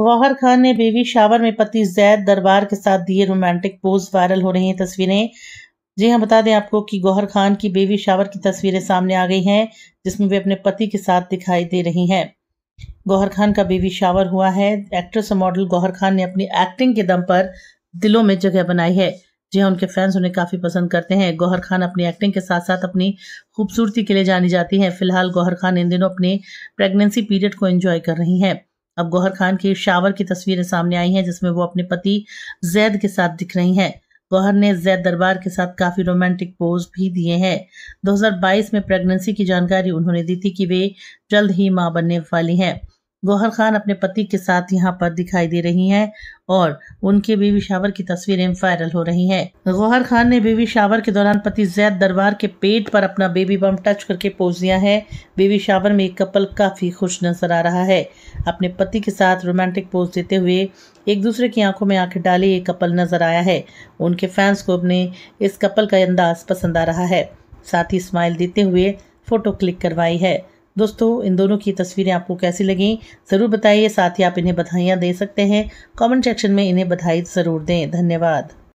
गौहर खान ने baby shower में पति जैद दरबार के साथ दिए रोमांटिक पोज वायरल हो रही हैं तस्वीरें जी हाँ बता दें आपको कि गौहर खान की बेबी शावर की तस्वीरें सामने आ गई हैं जिसमें वे अपने पति के साथ दिखाई दे रही हैं गौहर खान का बेबी शावर हुआ है एक्ट्रेस और मॉडल गौहर खान ने अपनी एक्टिंग के दम पर दिलों में जगह बनाई है जी हाँ उनके फैंस उन्हें काफ़ी पसंद करते हैं गौहर खान अपनी एक्टिंग के साथ साथ अपनी खूबसूरती के लिए जानी जाती हैं फिलहाल गौहर खान इन दिनों अपने प्रेगनेंसी पीरियड को एंजॉय कर रही हैं अब गौहर खान की शावर की तस्वीरें सामने आई हैं जिसमें वो अपने पति जैद के साथ दिख रही हैं गौहर ने जैद दरबार के साथ काफ़ी रोमांटिक पोज भी दिए हैं 2022 में प्रेगनेंसी की जानकारी उन्होंने दी थी कि वे जल्द ही मां बनने वाली हैं गौहर खान अपने पति के साथ यहाँ पर दिखाई दे रही हैं और उनके बेबी शावर की तस्वीरें वायरल हो रही हैं गौहर खान ने बेबी शावर के दौरान पति जैद दरबार के पेट पर अपना बेबी बम टच करके पोज दिया है बेबी शावर में एक कपल काफ़ी खुश नजर आ रहा है अपने पति के साथ रोमांटिक पोज देते हुए एक दूसरे की आंखों में आंखें डाले ये कपल नजर आया है उनके फैंस को अपने इस कपल का अंदाज पसंद आ रहा है साथ ही स्माइल देते हुए फोटो क्लिक करवाई है दोस्तों इन दोनों की तस्वीरें आपको कैसी लगें ज़रूर बताइए साथ ही आप इन्हें बधाइयाँ दे सकते हैं कमेंट सेक्शन में इन्हें बधाई ज़रूर दें धन्यवाद